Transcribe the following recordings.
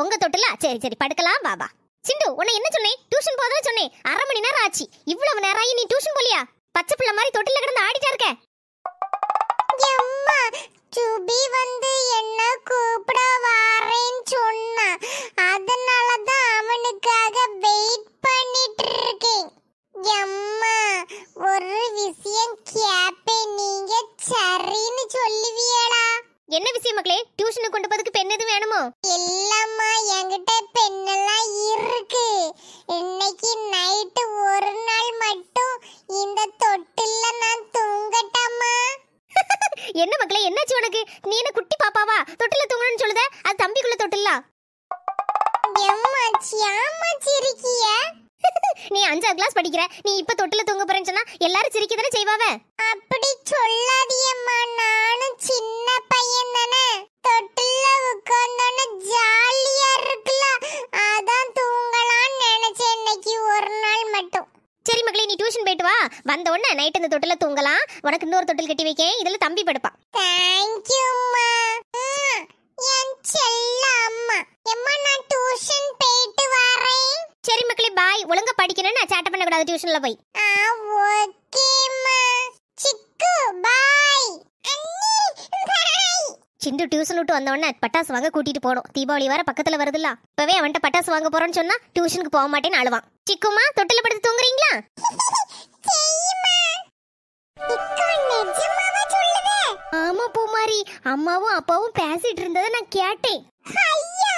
உங்க தொட்டிலா சரி சரி படுக்கலாம் பாபா சிண்டு உன்னை என்ன சொன்னேன் டியூஷன் போதா சொன்னேன் அரை மணி நேரம் ஆச்சு இவ்வளவு நேரம் நீ டியூஷன் போலியா பச்சை பிள்ளை மாதிரி தொட்டில கிடந்து ஆடிட்டா இருக்க சுபி வந்து என்ன கூப்பிட வரேன்னு சொன்னா அதனால தான் அவனுக்காக வெயிட் பண்ணிட்டு இருக்கேன் அம்மா ஒரு விஷயம் கேப்பே நீங்க சரின்னு சொல்லுவீங்களா என்ன விஷயம் மக்களே டியூஷனுக்கு கொண்டு போறதுக்கு பெண்ணது வேணுமோ இல்ல என்ன மக்களே என்னாச்சு உனக்கு நீ என்ன குட்டி பாப்பாவா தொட்டில தூங்கணும்னு சொல்லுத அது தம்பிக்குள்ள தொட்டிலா நீ அஞ்சாவது கிளாஸ் படிக்கிற நீ இப்ப தொட்டில தூங்க போறேன்னு சொன்னா எல்லாரும் சிரிக்க தானே செய்வாவ அப்படி சொல்லாதியம்மா நானும் சின்ன பையன் தானே தொட்டில வந்த உடனே நைட் இந்த தொட்டில தூங்கலாம் உனக்கு இன்னொரு தொட்டில் கட்டி வைக்கேன் இதுல தம்பி படுப்பான் தேங்க்யூம்மா என் செல்ல அம்மா எம்மா நான் டியூஷன் போயிட்டு வரேன் சரி மக்களே பாய் ஒழுங்கா படிக்கணும்னு நான் பண்ண பண்ணக்கூடாது டியூஷன்ல போய் ஆ ஓகேம்மா சிக்கு பாய் சிந்து டியூஷன் விட்டு வந்தவொடனே பட்டாசு வாங்க கூட்டிட்டு போனோம் தீபாவளி வர பக்கத்துல வருதுல்ல இப்பவே அவன்கிட்ட பட்டாசு வாங்க போறோம்னு சொன்னா டியூஷனுக்கு போக மாட்டேன்னு அழுவான் சிக்குமா தொட்டில படுத்து தூங்குறீங்களா பூமாரி அம்மாவும் அப்பாவும் பேசிட்டு இருந்தத நான் கேட்டேன் ஐயா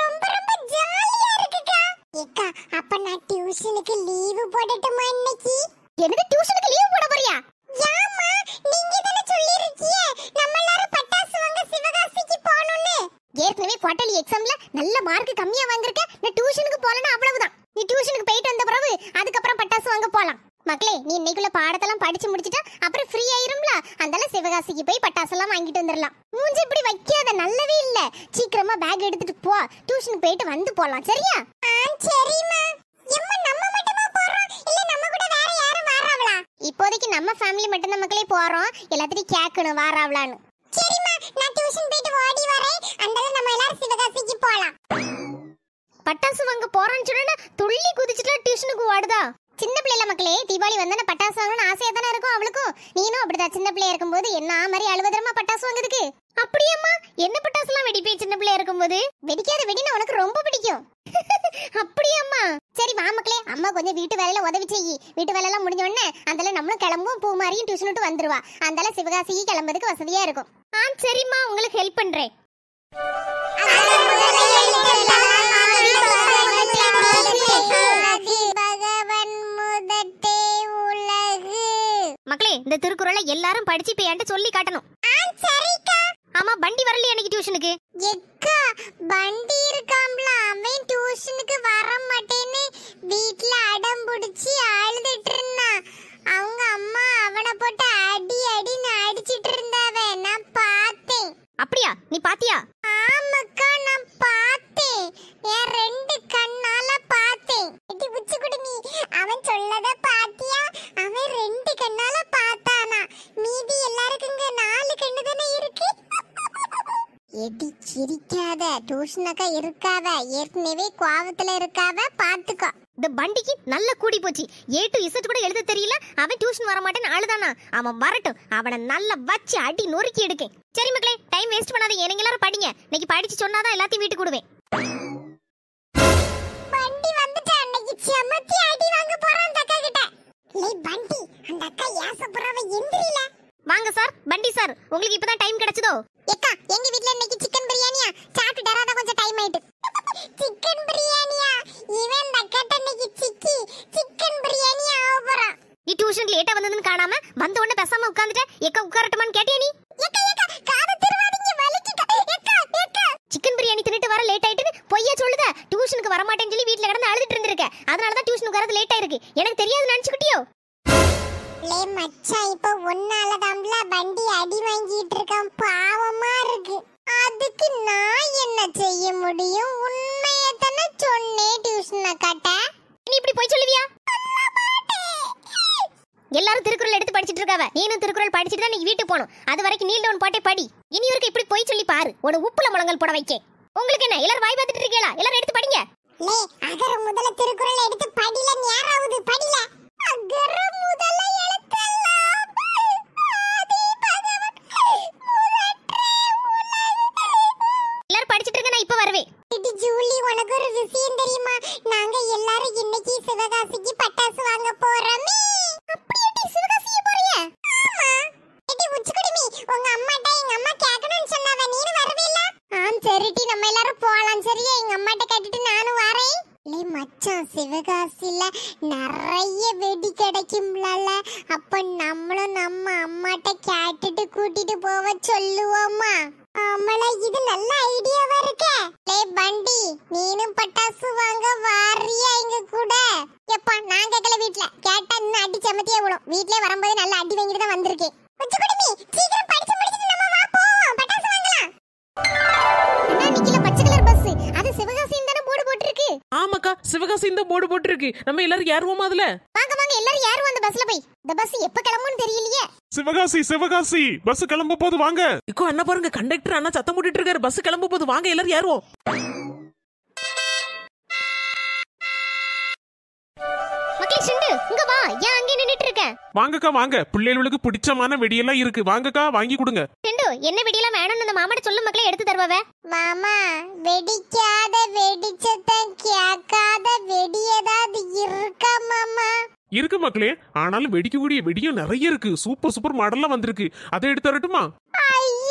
ரொம்ப ரொம்ப ஜாலியா இருக்குக்கா ஏக்கா அப்ப நான் டியூஷனுக்கு லீவு போடட்டுமா இன்னைக்கு எனக்கு டியூஷனுக்கு லீவு போட போறியா யாமா நீங்க தான சொல்லிருக்கீங்க நம்ம எல்லாரும் பட்டாசு வாங்க சிவகாசிக்கு போணும்னு ஏற்கனவே குவார்டர்லி எக்ஸாம்ல நல்ல மார்க் கம்மியா வாங்கிருக்க நான் டியூஷனுக்கு போலனா அவ்வளவுதான் நீ டியூஷனுக்கு போயிட்டு வந்த பிறகு அதுக்கப்புறம் பட்டாசு வாங்க போலாம் மக்களே நீ இன்னைக்குள்ள பாடத்தெல்லாம் படிச்சு முடிச்சிட்டா அப்புறம் ஃப்ரீ ஆயிரும்ல அதனால சிவகாசிக்கு போய் போகாம வாங்கிட்டு வந்துடலாம் மூஞ்சி இப்படி வைக்காத நல்லவே இல்ல சீக்கிரமா பேக் எடுத்துட்டு போ டியூஷனுக்கு போயிட்டு வந்து போலாம் சரியா சரிம்மா இப்போதைக்கு நம்ம ஃபேமிலி மட்டும் தான் போறோம் எல்லாத்தையும் கேட்கணும் வாராவலான்னு சரிம்மா நான் டியூஷன் போயிட்டு ஓடி வரேன் அந்தால நம்ம எல்லாரும் சிவகாசிக்கு போலாம் பட்டாசு வாங்க போறோம்னு சொன்னா துள்ளி குதிச்சுட்டு டியூஷனுக்கு ஓடுதா சின்ன பிள்ளைல மக்களே தீபாவளி வந்தா பட்டாசு வாங்கணும்னு ஆசையா தானே இருக்கும் அவளுக்கும் நீனும் அப்படிதான் சின்ன இருக்கும்போது என்ன மாதிரி அழுவதரமா பட்டாசு வாங்குறதுக்கு அப்படியாம்மா என்ன வெடிப்பே சின்ன இருக்கும்போது வெடிக்காத வெடினா உனக்கு ரொம்ப பிடிக்கும் சரி வா மக்களே அம்மா கொஞ்சம் வீட்டு வேலையில உதவி செய்யி வீட்டு வேலையெல்லாம் முடிஞ்ச உடனே அந்தால நம்மளும் கிளம்புவோம் பூ மாதிரியும் டியூஷன் விட்டு வந்துருவா அந்தால சிவகாசிக்கு கிளம்புறதுக்கு வசதியா இருக்கும் ஆ சரிம்மா உங்களுக்கு ஹெல்ப் பண்றேன் மாப்பிளே இந்த திருக்குறளை எல்லாரும் படிச்சு இப்ப சொல்லி காட்டணும் ஆமா பண்டி வரல எனக்கு டியூஷனுக்கு எக்கா பண்டி இருக்காம்ல அவன் டியூஷனுக்கு வர மாட்டேன்னு வீட்ல அடம் புடிச்சி அழுதுட்டு இருந்தா அவங்க அம்மா அவனை போட்டு அடி அடி அடிச்சிட்டு இருந்தாவே நான் பார்த்தேன் அப்படியா நீ பாத்தியா ஆ சிரிக்காத டியூஷனக்கா இருக்காத ஏற்கனவே கோபத்துல இருக்காத பாத்துக்கோ இந்த பண்டிக்கு நல்ல கூடி போச்சு ஏ டு இசட் கூட எழுத தெரியல அவன் டியூஷன் வர மாட்டேன்னு அழுதானா அவன் வரட்டும் அவனை நல்லா வச்சு அடி நொறுக்கி எடுக்கேன் சரி மக்களே டைம் வேஸ்ட் பண்ணாத எனக்கு எல்லாரும் படிங்க இன்னைக்கு படிச்சு சொன்னாதான் எல்லாத்தையும் வீட்டுக்கு விடுவேன் வந்துட்டா அன்னைக்கு அடி வாங்க போறான் அக்கா அந்த அக்கா வாங்க சார் பண்டி சார் உங்களுக்கு இப்பதான் டைம் கிடைச்சதோ எங்க வீட்ல அல்டிமேட் சிக்கன் பிரியாணியா இவன் தக்கட்ட இன்னைக்கு சிக்கி சிக்கன் பிரியாணி ஆக போறான் நீ டியூஷன் லேட்டா வந்ததுன்னு காணாம வந்த உடனே பேசாம உட்கார்ந்துட்ட எக்க உட்காரட்டுமான்னு கேட்டியா நீ எக்க எக்க காது திருவாதீங்க வலிக்கிட்ட எக்க எக்க சிக்கன் பிரியாணி தின்னுட்டு வர லேட் ஆயிட்டுன்னு பொய்யா சொல்லுத டியூஷனுக்கு வர மாட்டேன்னு சொல்லி வீட்ல கிடந்து அழுதுட்டு இருந்திருக்க அதனால தான் டியூஷனுக்கு வரது லேட் ஆயிருக்கு எனக்கு தெரியாது நினைச்சுக்கிட்டியோ லே மச்சான் இப்போ ஒன்னால தான்ல வண்டி அடி வாங்கிட்டு இருக்கான் பாவமா இருக்கு அதுக்கு நான் என்ன செய்ய முடியும் உண்மையை தானே சொன்னேன் டியூஷன் காட்ட நீ இப்படி போய் சொல்லுவியா எல்லாரும் திருக்குறள் எடுத்து படிச்சிட்டு இருக்காவ நீனும் திருக்குறள் படிச்சுட்டு தான் நீ வீட்டுக்கு போகணும் அது வரைக்கும் நீல் டவுன் பாட்டே படி இனி இவருக்கு இப்படி போய் சொல்லி பாரு உன உப்புல முழங்கல் போட வைக்க உங்களுக்கு என்ன எல்லாரும் வாய் பார்த்துட்டு இருக்கீங்களா எல்லாரும் எடுத்து படிங்க லே அகர முதல திருக்குறள் எடுத்து படில நேராவது படில அகர முதல எழுத்து எல்லாரும் படிச்சிட்டு இருக்க நான் இப்ப வரவே இது ஜூலி உனக்கு ஒரு விஷயம் தெரியுமா நாங்க எல்லாரும் இன்னைக்கு சிவகாசிக்கு பட்டாசு வாங்க போறோமே அப்படியே அம்மா நம்ம எல்லாரும் போகலாம் சரியா எங்க அம்மாட்ட கேட்டுட்டு மச்சம் சிவகாசியில் நிறைய வெடி கிடைக்கும்லல அப்ப நம்மளும் நம்ம அம்மாட்ட கேட்டுட்டு கூட்டிட்டு போவ சொல்லுவோமா இது நல்ல ஐடியாவா இருக்கே லே பண்டி நீனும் பட்டாசு வாங்க வாரியா எங்க கூட எப்பா நான் கேட்கல வீட்டுல கேட்டா இன்னும் விடும் வீட்லயே வரம்பு போட்டுருக்கு நம்ம எல்லாரும் ஏறுவோம் அதுல வாங்க வாங்க எல்லாரும் யாரும் அந்த பஸ்ல போய் இந்த பஸ் எப்ப கிளம்பும்னு தெரியலையே சிவகாசி சிவகாசி பஸ் கிளம்ப போது வாங்க இக்கோ அண்ணா பாருங்க கண்டக்டர் அண்ணா சத்தம் போட்டுட்டு இருக்காரு பஸ் கிளம்ப போது வாங்க எல்லாரும் ஏறுவோம் இங்க வா ஏன் அங்கே நின்னுட்டு இருக்க வாங்கக்கா வாங்க பிள்ளைகளுக்கு பிடிச்சமான வெடியெல்லாம் இருக்கு வாங்கக்கா வாங்கி கொடுங்க செண்டு என்ன வெடியெல்லாம் வேணும்னு அந்த மாமாட்ட சொல்லு மக்களே எடுத்து தருவாவே மாமா வெடிக்காத வெடிச்சதன் கேட்காத வெடி ஏதாவது இருக்கா மாமா இருக்கு மக்களே ஆனாலும் வெடிக்கக்கூடிய வெடியும் நிறைய இருக்கு சூப்பர் சூப்பர் மாடல்லாம் வந்திருக்கு அதை எடுத்து தரட்டுமா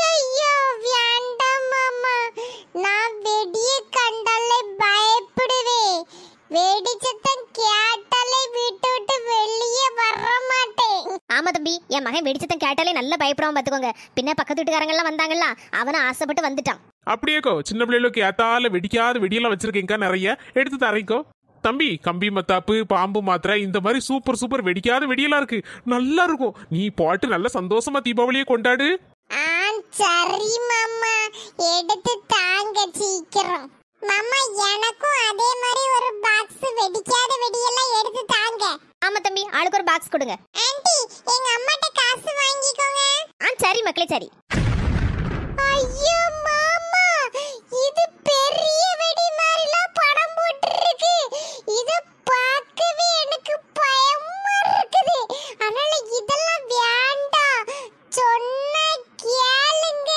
ஐயோ வேண்டாம் மாமா நான் பாவி என் மகன் வெடிச்சத்தம் கேட்டாலே நல்ல பயப்படாம பாத்துக்கோங்க பின்ன பக்கத்து வீட்டுக்காரங்க வந்தாங்கல்ல அவனை ஆசைப்பட்டு வந்துட்டான் அப்படியே கோ சின்ன பிள்ளைகளுக்கு ஏத்தால வெடிக்காத வெடியெல்லாம் வச்சிருக்கீங்க நிறைய எடுத்து தரைக்கோ தம்பி கம்பி மத்தாப்பு பாம்பு மாத்திரை இந்த மாதிரி சூப்பர் சூப்பர் வெடிக்காத வெடியெல்லாம் இருக்கு நல்லா இருக்கும் நீ பாட்டு நல்ல சந்தோஷமா தீபாவளியை கொண்டாடு சரி மாமா எடுத்து தாங்க சீக்கிரம் மாமா எனக்கும் அதே மாதிரி ஒரு பாக்ஸ் வெடிக்காத வெடியெல்லாம் எடுத்து தாங்க ஆமா தம்பி ஆளுக்கு ஒரு பாக்ஸ் கொடுங்க ஆன்ட்டி எங்க சரி மக்களே சரி ஐயோ மாமா இது பெரிய வெடி படம் இத பார்க்கவே எனக்கு பயமா இருக்குது அதனால இதெல்லாம் வேண்டாம் சொன்னா கேளுங்க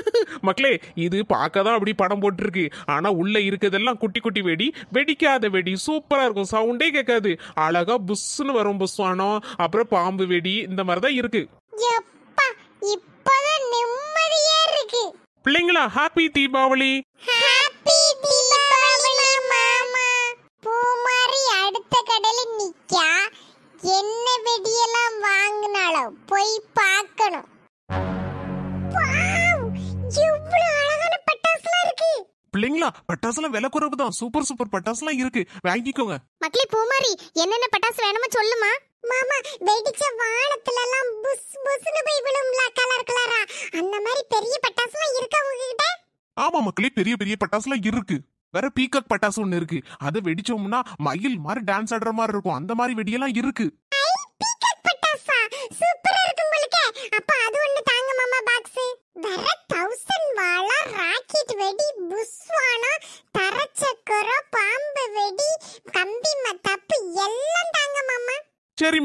மக்களே இது பார்க்க தான் அப்படி படம் போட்டிருக்கு ஆனா உள்ள இருக்கிறதெல்லாம் குட்டி குட்டி வெடி வெடிக்காத வெடி சூப்பரா இருக்கும் சவுண்டே கேட்காது அழகா புஷ்னு வரும் புஸ்வானம் அப்புறம் பாம்பு வெடி இந்த மாதிரி தான் இருக்கு இப்பதான் நிம்மதியா இருக்கு பிள்ளைங்களா ஹாப்பி தீபாவளி ஹாப்பி தீபாவளி மாமா பூமாரி அடுத்த கடல நிக்கா என்ன வெடியெல்லாம் வாங்குனாலோ போய் பார்க்கணும் பிள்ளைங்களா பட்டாசுலாம் விலை குறைவு தான் சூப்பர் சூப்பர் பட்டாசுலாம் இருக்கு வாங்கிக்கோங்க மக்களே பூமாரி என்னென்ன பட்டாசு வேணுமோ சொல்லுமா ஆமா வெடிச்ச வானத்துல எல்லாம் புஸ் புஸ்னு போய் விழும்ல கலர் கலரா அந்த மாதிரி பெரிய பட்டாசுலாம் இருக்கா உங்ககிட்ட ஆமா மக்களே பெரிய பெரிய பட்டாசுலாம் இருக்கு வேற பீகாக் பட்டாசு ஒண்ணு இருக்கு அதை வெடிச்சோம்னா மயில் மாதிரி டான்ஸ் ஆடுற மாதிரி இருக்கும் அந்த மாதிரி வெடியெல்லாம் இருக்கு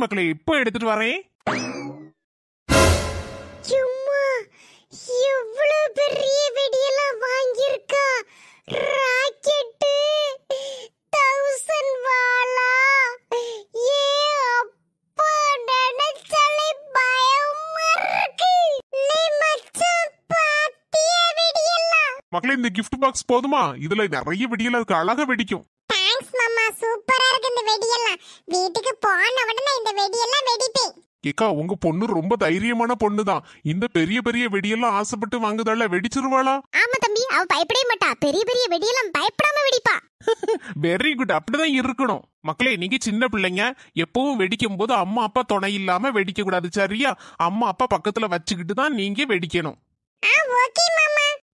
மக்களை இப்போ எடுத்துட்டு வரேன் சும்மா எவ்வளவு பெரிய வெடியெல்லாம் வாங்கியிருக்கா ராக்கெட்டு மக்களே இந்த கிஃப்ட் பாக்ஸ் போதுமா இதுல நிறைய வெடியெல்லாம் இருக்கு அழகா வெடிக்கும் தேங்க்ஸ் மாமா சூப்பரா இருக்கு இந்த வெடியெல்லாம் வீட்டுக்கு போன உடனே இந்த வெடியெல்லாம் வெடிப்பேன் ஏக்கா உங்க பொண்ணு ரொம்ப தைரியமான பொண்ணு தான் இந்த பெரிய பெரிய வெடியெல்லாம் ஆசைப்பட்டு வாங்குதால வெடிச்சிருவாளா ஆமா தம்பி அவ பயப்படவே மாட்டா பெரிய பெரிய வெடியெல்லாம் பயப்படாம வெடிப்பா வெரி குட் அப்படிதான் இருக்கணும் மக்களே நீங்க சின்ன பிள்ளைங்க எப்பவும் வெடிக்கும் போது அம்மா அப்பா துணை இல்லாம வெடிக்க கூடாது சரியா அம்மா அப்பா பக்கத்துல வச்சுக்கிட்டு தான் நீங்க வெடிக்கணும்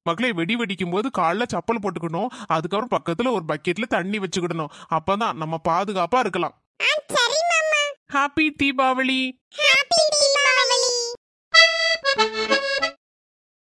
மக்களே வெடி வெடிக்கும் போது காலைல சப்பல் போட்டுக்கணும் அதுக்கப்புறம் பக்கத்துல ஒரு பக்கெட்ல தண்ணி வச்சுக்கிடணும் அப்பதான் நம்ம பாதுகாப்பா இருக்கலாம் ஹாப்பி தீபாவளி